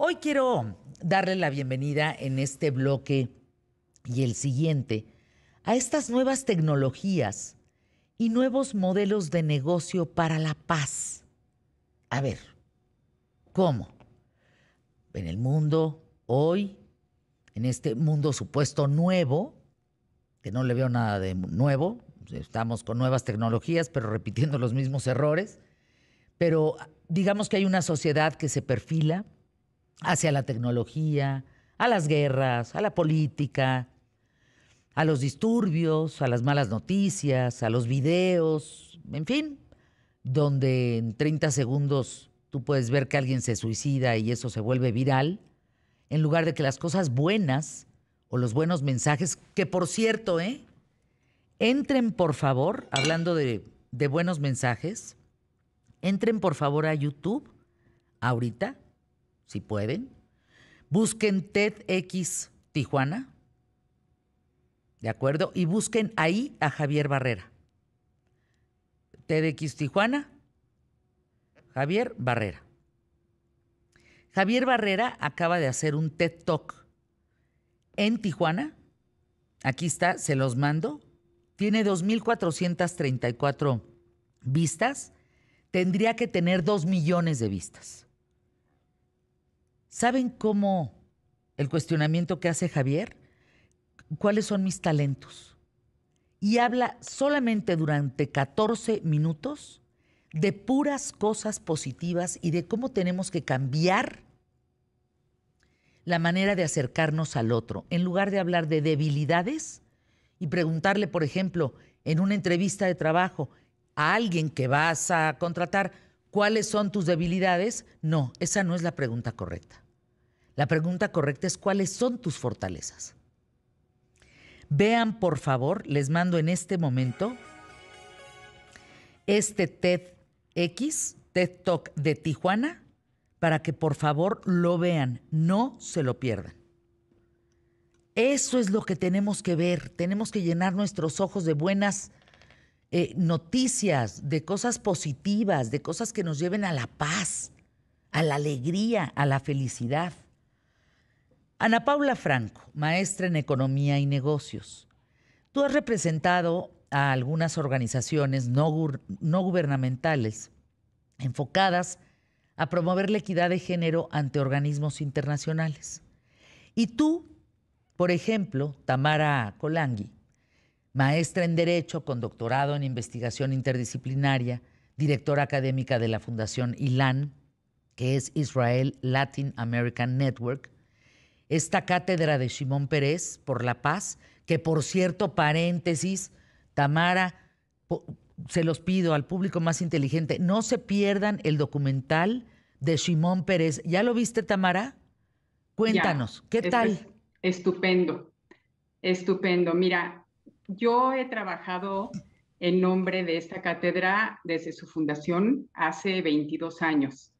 Hoy quiero darle la bienvenida en este bloque y el siguiente a estas nuevas tecnologías y nuevos modelos de negocio para la paz. A ver, ¿cómo? En el mundo, hoy, en este mundo supuesto nuevo, que no le veo nada de nuevo, estamos con nuevas tecnologías, pero repitiendo los mismos errores, pero digamos que hay una sociedad que se perfila hacia la tecnología, a las guerras, a la política, a los disturbios, a las malas noticias, a los videos, en fin, donde en 30 segundos tú puedes ver que alguien se suicida y eso se vuelve viral, en lugar de que las cosas buenas o los buenos mensajes, que por cierto, ¿eh? entren por favor, hablando de, de buenos mensajes, entren por favor a YouTube ahorita si pueden. Busquen TEDx Tijuana, ¿de acuerdo? Y busquen ahí a Javier Barrera. TEDx Tijuana, Javier Barrera. Javier Barrera acaba de hacer un TED Talk en Tijuana. Aquí está, se los mando. Tiene 2.434 vistas. Tendría que tener 2 millones de vistas. ¿Saben cómo el cuestionamiento que hace Javier? ¿Cuáles son mis talentos? Y habla solamente durante 14 minutos de puras cosas positivas y de cómo tenemos que cambiar la manera de acercarnos al otro, en lugar de hablar de debilidades y preguntarle, por ejemplo, en una entrevista de trabajo a alguien que vas a contratar, ¿cuáles son tus debilidades? No, esa no es la pregunta correcta. La pregunta correcta es cuáles son tus fortalezas. Vean, por favor, les mando en este momento este TEDx, TED Talk de Tijuana, para que por favor lo vean, no se lo pierdan. Eso es lo que tenemos que ver, tenemos que llenar nuestros ojos de buenas eh, noticias, de cosas positivas, de cosas que nos lleven a la paz, a la alegría, a la felicidad. Ana Paula Franco, maestra en Economía y Negocios. Tú has representado a algunas organizaciones no, gubernamentales enfocadas a promover la equidad de género ante organismos internacionales. Y tú, por ejemplo, Tamara Colangui, maestra en Derecho con doctorado en Investigación Interdisciplinaria, directora académica de la Fundación ILAN, que es Israel Latin American Network, esta cátedra de Simón Pérez por la paz, que por cierto, paréntesis, Tamara, se los pido al público más inteligente, no se pierdan el documental de Simón Pérez. ¿Ya lo viste, Tamara? Cuéntanos, ¿qué tal? estupendo, estupendo. Mira, yo he trabajado en nombre de esta cátedra desde su fundación hace 22 años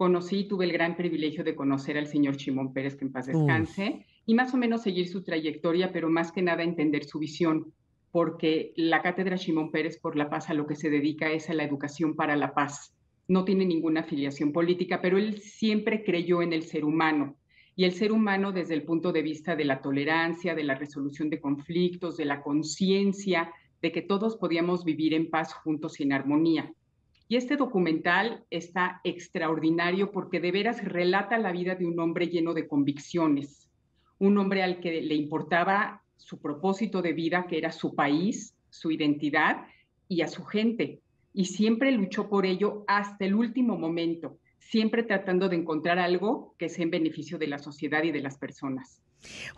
conocí, tuve el gran privilegio de conocer al señor Chimón Pérez, que en paz descanse, y más o menos seguir su trayectoria, pero más que nada entender su visión, porque la Cátedra Chimón Pérez por la Paz a lo que se dedica es a la educación para la paz. No tiene ninguna afiliación política, pero él siempre creyó en el ser humano y el ser humano desde el punto de vista de la tolerancia, de la resolución de conflictos, de la conciencia, de que todos podíamos vivir en paz juntos y en armonía. Y este documental está extraordinario porque de veras relata la vida de un hombre lleno de convicciones, un hombre al que le importaba su propósito de vida, que era su país, su identidad y a su gente. Y siempre luchó por ello hasta el último momento, siempre tratando de encontrar algo que sea en beneficio de la sociedad y de las personas.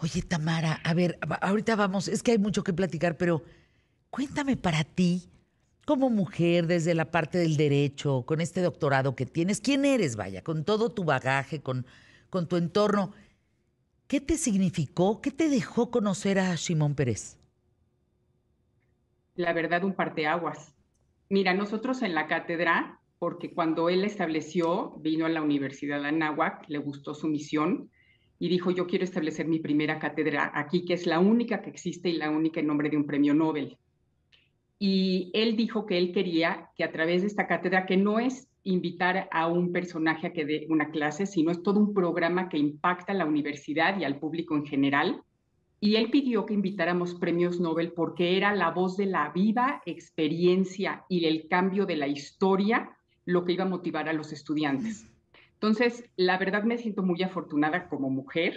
Oye, Tamara, a ver, ahorita vamos, es que hay mucho que platicar, pero cuéntame para ti, como mujer desde la parte del derecho, con este doctorado que tienes? ¿Quién eres, vaya, con todo tu bagaje, con, con tu entorno? ¿Qué te significó? ¿Qué te dejó conocer a Simón Pérez? La verdad, un parteaguas. Mira, nosotros en la cátedra, porque cuando él estableció, vino a la Universidad de Anáhuac, le gustó su misión y dijo, yo quiero establecer mi primera cátedra aquí, que es la única que existe y la única en nombre de un premio Nobel y él dijo que él quería que a través de esta cátedra, que no es invitar a un personaje a que dé una clase, sino es todo un programa que impacta a la universidad y al público en general. Y él pidió que invitáramos premios Nobel porque era la voz de la viva experiencia y el cambio de la historia lo que iba a motivar a los estudiantes. Entonces, la verdad me siento muy afortunada como mujer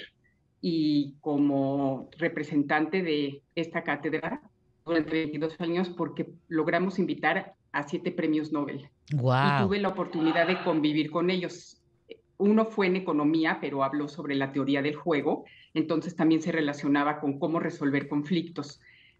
y como representante de esta cátedra durante 22 años porque logramos invitar a siete premios Nobel. Y tuve la oportunidad de convivir con ellos. Uno fue en economía, pero habló sobre la teoría del juego, entonces también se relacionaba con cómo resolver conflictos.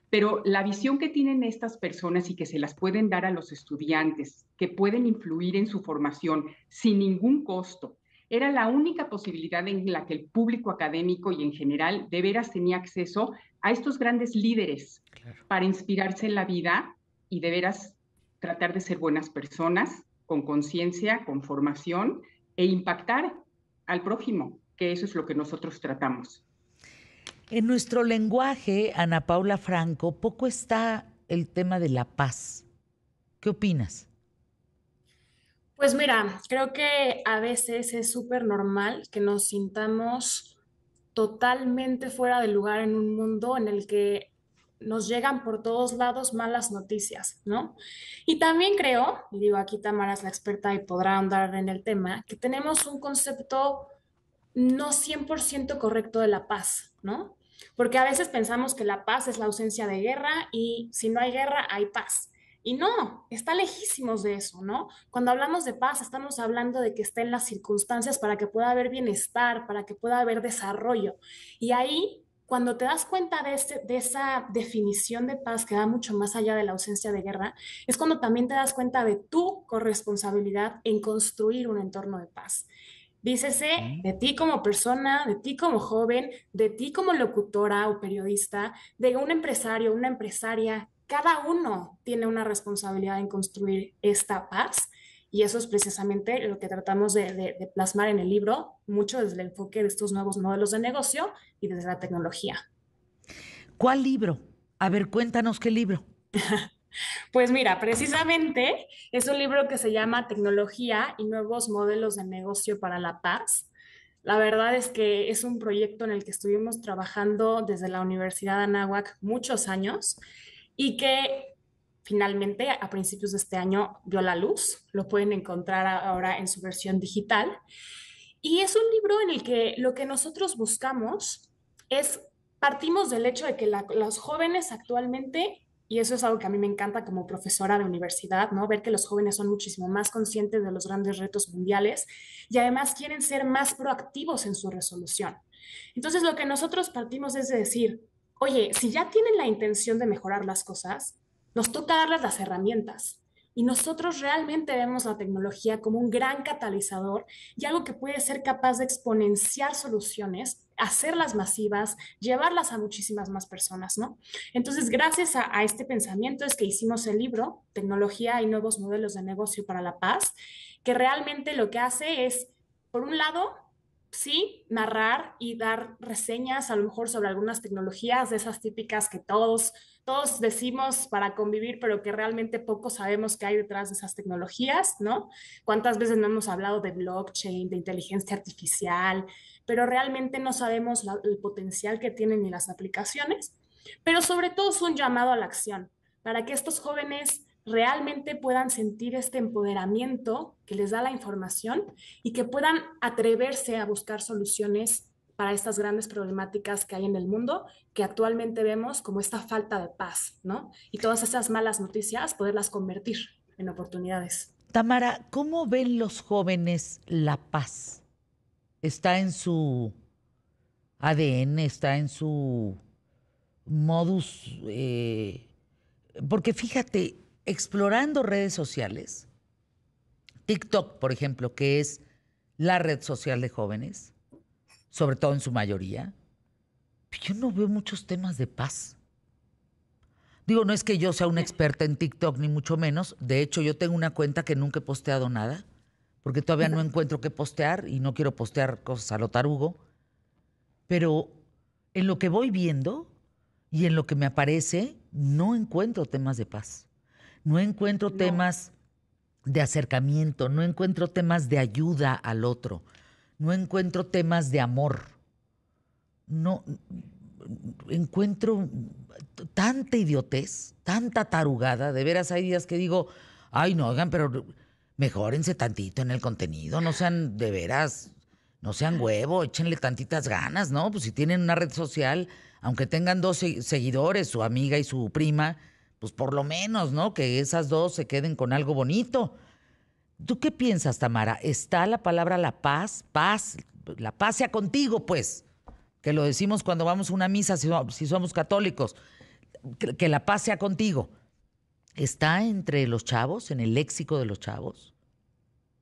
Pero la visión que tienen estas personas y que se las pueden dar a los estudiantes, que pueden influir en su formación sin ningún costo, era la única posibilidad en la que el público académico y en general de veras tenía acceso a estos grandes líderes para inspirarse en la vida y de veras tratar de ser buenas personas, con conciencia, con formación e impactar al prójimo, que eso es lo que nosotros tratamos. En nuestro lenguaje, Ana Paula Franco, poco está el tema de la paz. ¿Qué opinas? Pues mira, creo que a veces es súper normal que nos sintamos totalmente fuera de lugar en un mundo en el que nos llegan por todos lados malas noticias, ¿no? Y también creo, y digo, aquí Tamara es la experta y podrá ahondar en el tema, que tenemos un concepto no 100% correcto de la paz, ¿no? Porque a veces pensamos que la paz es la ausencia de guerra y si no hay guerra, hay paz. Y no, está lejísimos de eso, ¿no? Cuando hablamos de paz, estamos hablando de que estén las circunstancias para que pueda haber bienestar, para que pueda haber desarrollo. Y ahí, cuando te das cuenta de, este, de esa definición de paz que va mucho más allá de la ausencia de guerra, es cuando también te das cuenta de tu corresponsabilidad en construir un entorno de paz. Dícese de ti como persona, de ti como joven, de ti como locutora o periodista, de un empresario, una empresaria cada uno tiene una responsabilidad en construir esta paz y eso es precisamente lo que tratamos de, plasmar en el libro, mucho desde el enfoque de estos nuevos modelos de negocio y desde la tecnología. ¿Cuál libro? A ver, cuéntanos qué libro. pues mira, precisamente es un libro que se llama Tecnología y Nuevos Modelos de Negocio para la Paz. La verdad es que es un proyecto en el que estuvimos trabajando desde la Universidad de Anáhuac muchos años y que finalmente a principios de este año vio la luz. Lo pueden encontrar ahora en su versión digital. Y es un libro en el que lo que nosotros buscamos es, partimos del hecho de que los jóvenes actualmente y eso es algo que a mí me encanta como profesora de universidad, ¿no? Ver que los jóvenes son muchísimo más conscientes de los grandes retos mundiales y además quieren ser más proactivos en su resolución. Entonces, lo que nosotros partimos es de decir, oye, si ya tienen la intención de mejorar las cosas, nos toca darles las herramientas. Y nosotros realmente vemos la tecnología como un gran catalizador y algo que puede ser capaz de exponenciar soluciones, hacerlas masivas, llevarlas a muchísimas más personas, ¿no? Entonces, gracias a, a este pensamiento es que hicimos el libro, Tecnología y Nuevos Modelos de Negocio para la Paz, que realmente lo que hace es, por un lado, sí, narrar y dar reseñas a lo mejor sobre algunas tecnologías de esas típicas que todos, todos decimos para convivir, pero que realmente poco sabemos qué hay detrás de esas tecnologías, ¿no? ¿Cuántas veces no hemos hablado de blockchain, de inteligencia artificial, pero realmente no sabemos el potencial que tienen ni las aplicaciones? Pero sobre todo es un llamado a la acción para que estos jóvenes realmente puedan sentir este empoderamiento que les da la información y que puedan atreverse a buscar soluciones para estas grandes problemáticas que hay en el mundo, que actualmente vemos como esta falta de paz, ¿no? Y todas esas malas noticias, poderlas convertir en oportunidades. Tamara, ¿cómo ven los jóvenes la paz? ¿Está en su ADN? ¿Está en su modus? Eh? porque fíjate, explorando redes sociales, TikTok, por ejemplo, que es la red social de jóvenes, sobre todo en su mayoría, yo no veo muchos temas de paz. Digo, no es que yo sea una experta en TikTok, ni mucho menos. De hecho, yo tengo una cuenta que nunca he posteado nada, porque todavía no encuentro qué postear y no quiero postear cosas a lo tarugo. Pero en lo que voy viendo y en lo que me aparece, no encuentro temas de paz no encuentro temas de acercamiento, no encuentro temas de ayuda al otro, no encuentro temas de amor. No encuentro tanta idiotez, tanta tarugada, de veras hay días que digo, ay, no, oigan, pero mejórense tantito en el contenido, no sean de veras no sean huevo, échenle tantitas ganas, ¿no? Pues si tienen una red social, aunque tengan dos seguidores, su amiga y su prima, pues por lo menos, ¿no? Que esas dos se queden con algo bonito. ¿Tú qué piensas, Tamara? ¿Está la palabra la paz? Paz, la paz sea contigo, pues. Que lo decimos cuando vamos a una misa, si, somos católicos. Que, que la paz sea contigo. ¿Está entre los chavos, en el léxico de los chavos?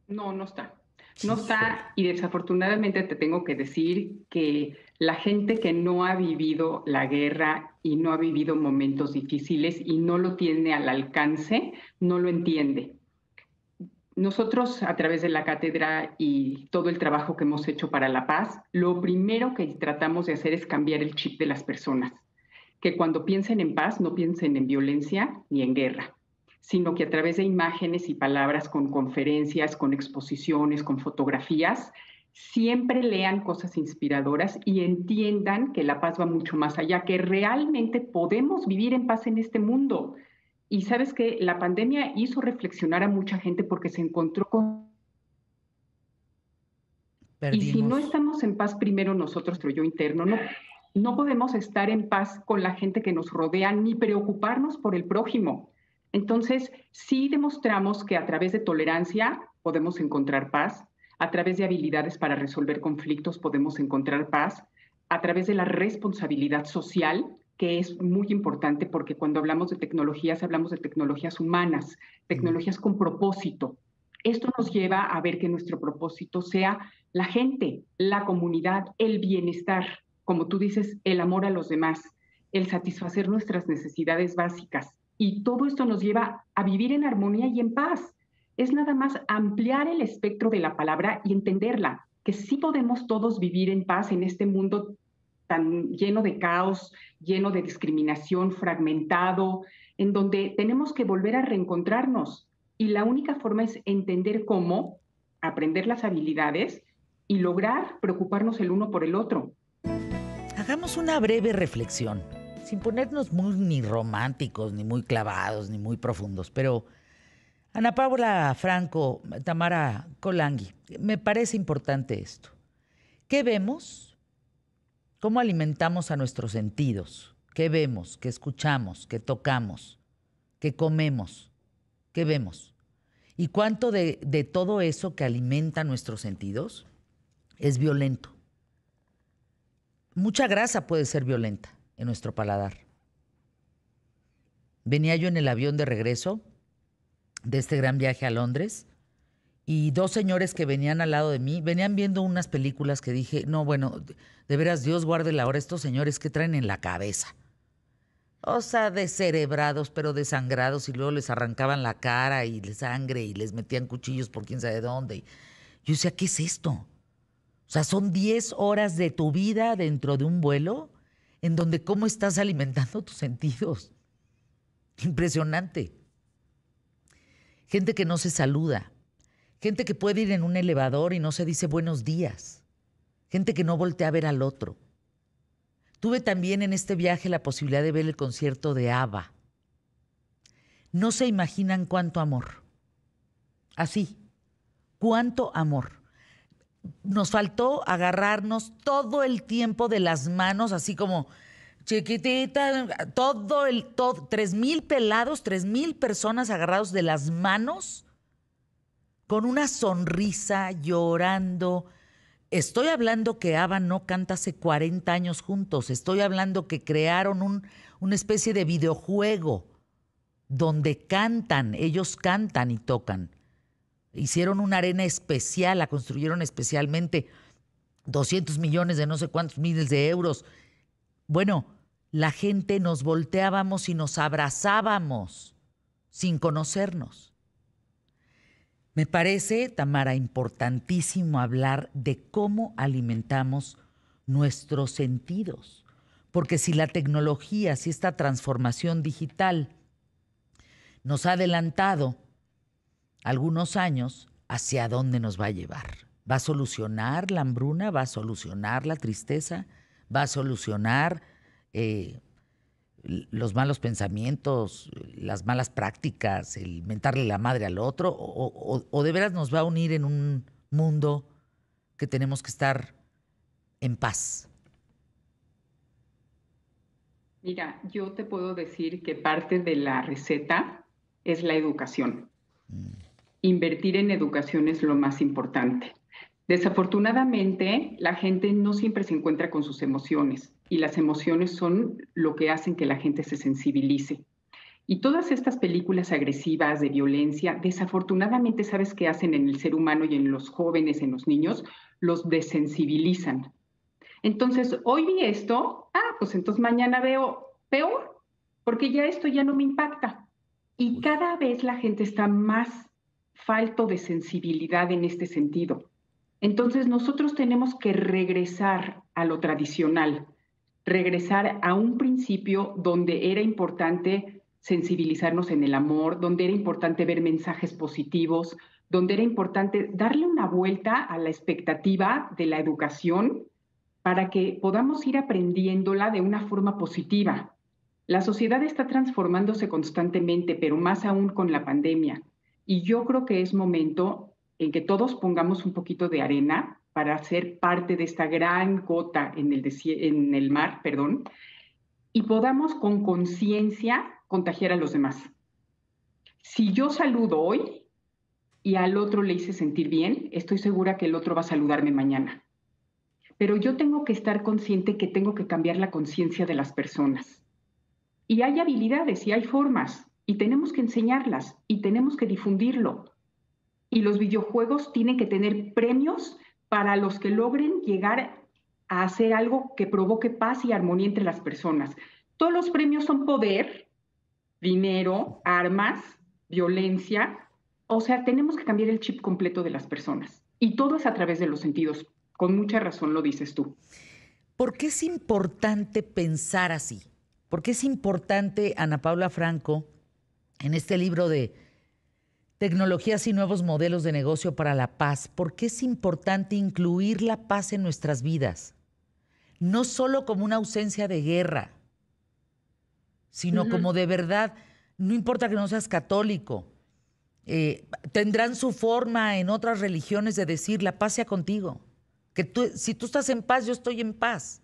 No, no está. No está y desafortunadamente te tengo que decir que la gente que no ha vivido la guerra y no ha vivido momentos difíciles y no lo tiene al alcance, no lo entiende. Nosotros a través de la cátedra y todo el trabajo que hemos hecho para la paz, lo primero que tratamos de hacer es cambiar el chip de las personas, que cuando piensen en paz no piensen en violencia ni en guerra, sino que a través de imágenes y palabras, con conferencias, con exposiciones, con fotografías, siempre lean cosas inspiradoras y entiendan que la paz va mucho más allá, que realmente podemos vivir en paz en este mundo. Y sabes que la pandemia hizo reflexionar a mucha gente porque se encontró con... Y si no estamos en paz primero nosotros, nuestro yo interno, no, no podemos estar en paz con la gente que nos rodea ni preocuparnos por el prójimo. Entonces, sí demostramos que a través de tolerancia podemos encontrar paz, a través de habilidades para resolver conflictos podemos encontrar paz, a través de la responsabilidad social, que es muy importante porque cuando hablamos de tecnologías hablamos de tecnologías humanas, tecnologías con propósito. Esto nos lleva a ver que nuestro propósito sea la gente, la comunidad, el bienestar, como tú dices, el amor a los demás, el satisfacer nuestras necesidades básicas. Y todo esto nos lleva a vivir en armonía y en paz es nada más ampliar el espectro de la palabra y entenderla, que sí podemos todos vivir en paz en este mundo tan lleno de caos, lleno de discriminación, fragmentado, en donde tenemos que volver a reencontrarnos. Y la única forma es entender cómo, aprender las habilidades y lograr preocuparnos el uno por el otro. Hagamos una breve reflexión, sin ponernos muy ni románticos, ni muy clavados, ni muy profundos, pero Ana Paula Franco, Tamara Colangui, me parece importante esto. ¿Qué vemos? ¿Cómo alimentamos a nuestros sentidos? ¿Qué vemos? ¿Qué escuchamos? ¿Qué tocamos? ¿Qué comemos? ¿Qué vemos? ¿Y cuánto de, de todo eso que alimenta nuestros sentidos es violento? Mucha grasa puede ser violenta en nuestro paladar. Venía yo en el avión de regreso de este gran viaje a Londres y dos señores que venían al lado de mí, venían viendo unas películas que dije, no, bueno, de veras Dios guarde la hora estos señores que traen en la cabeza. O sea, descerebrados, pero desangrados, y luego les arrancaban la cara y les sangre y les metían cuchillos por quién sabe dónde. yo decía, ¿qué es esto? O sea, son 10 horas de tu vida dentro de un vuelo en donde cómo estás alimentando tus sentidos. Impresionante gente que no se saluda, gente que puede ir en un elevador y no se dice buenos días, gente que no voltea a ver al otro. Tuve también en este viaje la posibilidad de ver el concierto de Ava. No se imaginan cuánto amor. Así, cuánto amor. Nos faltó agarrarnos todo el tiempo de las manos, así como Chiquitita, todo el, todo, tres mil pelados, tres mil personas agarrados de las manos, con una sonrisa, llorando. Estoy hablando que Ava no canta hace 40 años juntos. Estoy hablando que crearon un, una especie de videojuego donde cantan, ellos cantan y tocan. Hicieron una arena especial, la construyeron especialmente. 200 millones de no sé cuántos miles de euros bueno, la gente nos volteábamos y nos abrazábamos sin conocernos. Me parece, Tamara, importantísimo hablar de cómo alimentamos nuestros sentidos, porque si la tecnología, si esta transformación digital nos ha adelantado algunos años, ¿hacia dónde nos va a llevar? ¿Va a solucionar la hambruna? ¿Va a solucionar la tristeza? va a solucionar eh, los malos pensamientos, las malas prácticas, el mentarle la madre al otro, o, de veras nos va a unir en un mundo que tenemos que estar en paz. Mira, yo te puedo decir que parte de la receta es la educación. Mm. Invertir en educación es lo más importante. Desafortunadamente, la gente no siempre se encuentra con sus emociones y las emociones son lo que hacen que la gente se sensibilice. Y todas estas películas agresivas de violencia, desafortunadamente, ¿sabes qué hacen en el ser humano y en los jóvenes, en los niños? Los desensibilizan. Entonces, hoy vi esto, ah, pues entonces mañana veo peor, porque ya esto ya no me impacta. Y cada vez la gente está más falto de sensibilidad en este sentido. Entonces nosotros tenemos que regresar a lo tradicional, regresar a un principio donde era importante sensibilizarnos en el amor, donde era importante ver mensajes positivos, donde era importante darle una vuelta a la expectativa de la educación para que podamos ir aprendiéndola de una forma positiva. La sociedad está transformándose constantemente, pero más aún con la pandemia. Y yo creo que es momento en que todos pongamos un poquito de arena para ser parte de esta gran gota en el, en el mar, perdón, y podamos con conciencia contagiar a los demás. Si yo saludo hoy y al otro le hice sentir bien, estoy segura que el otro va a saludarme mañana. Pero yo tengo que estar consciente que tengo que cambiar la conciencia de las personas. Y hay habilidades y hay formas y tenemos que enseñarlas y tenemos que difundirlo y los videojuegos tienen que tener premios para los que logren llegar a hacer algo que provoque paz y armonía entre las personas. Todos los premios son poder, dinero, armas, violencia. O sea, tenemos que cambiar el chip completo de las personas. Y todo es a través de los sentidos. Con mucha razón lo dices tú. ¿Por qué es importante pensar así? ¿Por qué es importante, Ana Paula Franco, en este libro de tecnologías y nuevos modelos de negocio para la paz, ¿por qué es importante incluir la paz en nuestras vidas? No solo como una ausencia de guerra, sino como de verdad, no importa que no seas católico, eh, tendrán su forma en otras religiones de decir la paz sea contigo, que tú, si tú estás en paz, yo estoy en paz.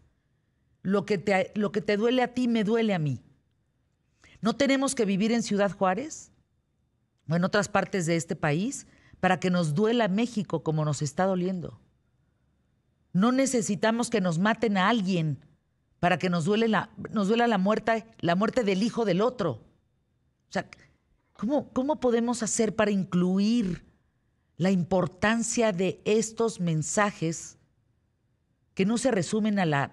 Lo que, te, lo que te duele a ti me duele a mí. No tenemos que vivir en Ciudad Juárez en otras partes de este país para que nos duela México como nos está doliendo. No necesitamos que nos maten a alguien para que nos, duele nos duela la muerte, la muerte del hijo del otro. O sea, ¿cómo, ¿cómo podemos hacer para incluir la importancia de estos mensajes que no se resumen a la...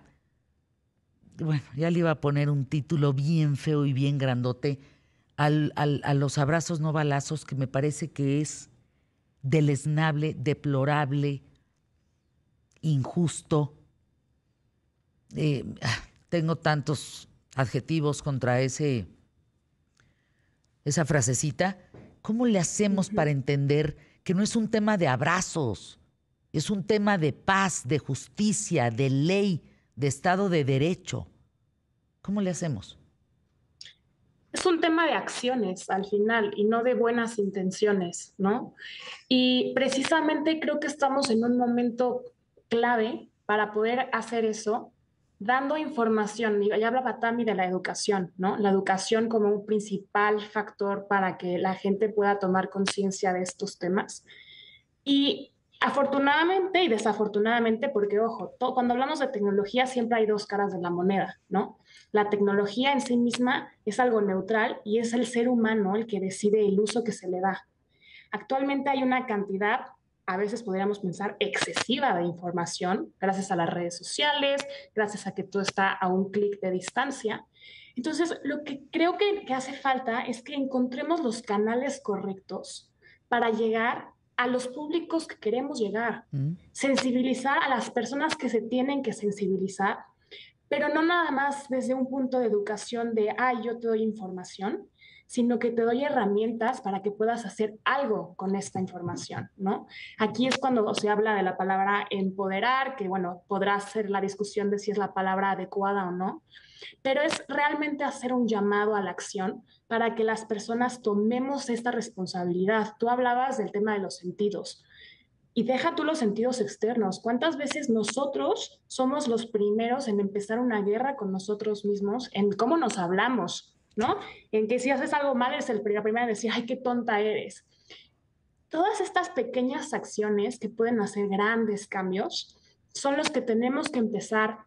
Bueno, ya le iba a poner un título bien feo y bien grandote, a los abrazos no balazos, que me parece que es deleznable, deplorable, injusto. Eh, ah, tengo tantos adjetivos contra ese, esa frasecita. ¿Cómo le hacemos para entender que no es un tema de abrazos? Es un tema de paz, de justicia, de ley, de Estado de Derecho. ¿Cómo le hacemos? es un tema de acciones al final y no de buenas intenciones, ¿no? Y precisamente creo que estamos en un momento clave para poder hacer eso, dando información. Ya hablaba Tami de la educación, ¿no? La educación como un principal factor para que la gente pueda tomar conciencia de estos temas. Y Afortunadamente y desafortunadamente, porque ojo, cuando hablamos de tecnología siempre hay dos caras de la moneda, ¿no? La tecnología en sí misma es algo neutral y es el ser humano el que decide el uso que se le da. Actualmente hay una cantidad, a veces podríamos pensar, excesiva de información, gracias a las redes sociales, gracias a que todo está a un clic de distancia. Entonces, lo que creo que, que hace falta es que encontremos los canales correctos para llegar a los públicos que queremos llegar, mm. sensibilizar a las personas que se tienen que sensibilizar, pero no nada más desde un punto de educación de, ay, yo te doy información, sino que te doy herramientas para que puedas hacer algo con esta información, ¿no? Aquí es cuando se habla de la palabra empoderar, que bueno, podrá ser la discusión de si es la palabra adecuada o no, pero es realmente hacer un llamado a la acción para que las personas tomemos esta responsabilidad. Tú hablabas del tema de los sentidos. Y deja tú los sentidos externos. ¿Cuántas veces nosotros somos los primeros en empezar una guerra con nosotros mismos, en cómo nos hablamos, en que si haces algo mal, es el, primero primera decir, ay, qué tonta eres. Todas estas pequeñas acciones que pueden hacer grandes cambios son los que tenemos que empezar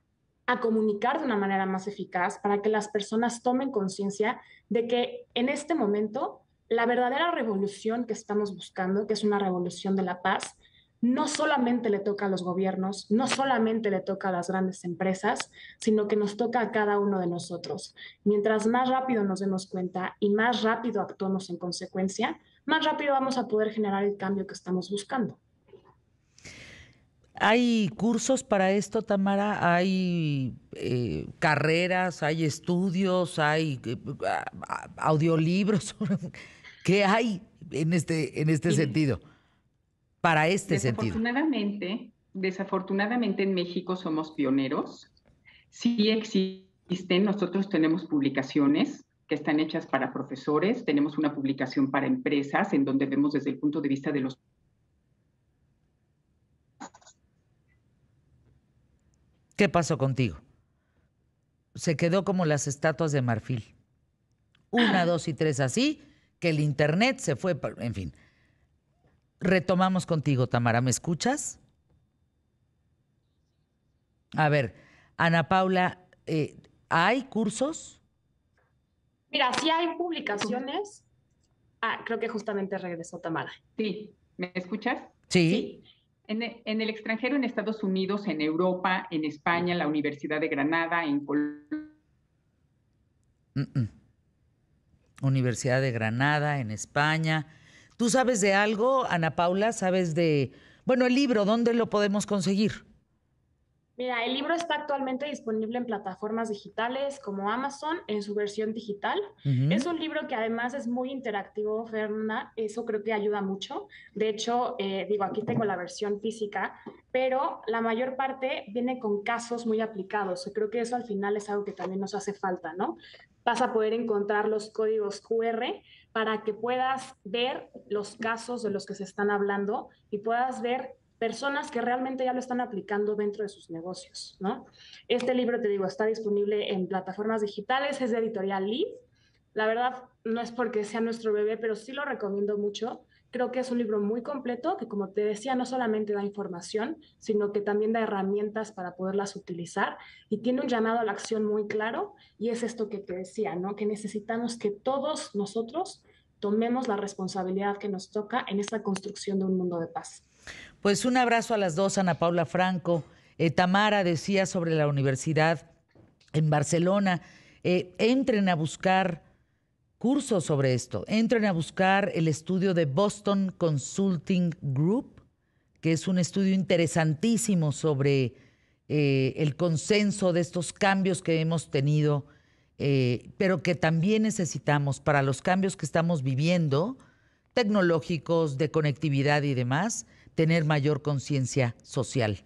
a comunicar de una manera más eficaz para que las personas tomen conciencia de que en este momento la verdadera revolución que estamos buscando, que es una revolución de la paz, no solamente le toca a los gobiernos, no solamente le toca a las grandes empresas, sino que nos toca a cada uno de nosotros. Mientras más rápido nos demos cuenta y más rápido actuemos en consecuencia, más rápido vamos a poder generar el cambio que estamos buscando. ¿Hay cursos para esto, Tamara? ¿Hay eh, carreras? ¿Hay estudios? ¿Hay eh, audiolibros? ¿Qué hay en este, en este sentido? para este desafortunadamente, sentido? Desafortunadamente en México somos pioneros. Sí existen, nosotros tenemos publicaciones que están hechas para profesores, tenemos una publicación para empresas en donde vemos desde el punto de vista de los... ¿Qué pasó contigo? Se quedó como las estatuas de marfil. Una, dos y tres así, que el Internet se fue, en fin. Retomamos contigo, Tamara. ¿Me escuchas? A ver, Ana Paula, eh, ¿hay cursos? Mira, sí hay publicaciones. Ah, creo que justamente regresó Tamara. Sí, ¿me escuchas? Sí. En, el extranjero, en Estados Unidos, en Europa, en España, en la Universidad de Granada, en Colombia. Mm, mm. Universidad de Granada, en España. ¿Tú sabes de algo, Ana Paula? ¿Sabes de, bueno, el libro, ¿dónde lo podemos conseguir? Mira, el libro está actualmente disponible en plataformas digitales como Amazon en su versión digital. Es un libro que además es muy interactivo, Fernanda. Eso creo que ayuda mucho. De hecho, eh, digo, aquí tengo la versión física, pero la mayor parte viene con casos muy aplicados. creo que eso al final es algo que también nos hace falta, ¿no? vas a poder encontrar los códigos QR para que puedas ver los casos de los que se están hablando y puedas ver personas que realmente ya lo están aplicando dentro de sus negocios, ¿no? Este libro, te digo, está disponible en plataformas digitales, es de editorial Lead. La verdad, no es porque sea nuestro bebé, pero sí lo recomiendo mucho Creo que es un libro muy completo que, como te decía, no solamente da información, sino que también da herramientas para poderlas utilizar y tiene un llamado a la acción muy claro y es esto que te decía, ¿no? Que necesitamos que todos nosotros tomemos la responsabilidad que nos toca en esta construcción de un mundo de paz. Pues un abrazo a las dos, Ana Paula Franco. Eh, Tamara decía sobre la universidad en Barcelona, eh, entren a buscar cursos sobre esto. Entren a buscar el estudio de Boston Consulting Group, que es un estudio interesantísimo sobre eh, el consenso de estos cambios que hemos tenido, eh, pero que también necesitamos para los cambios que estamos viviendo, tecnológicos, de conectividad y demás, tener mayor conciencia social.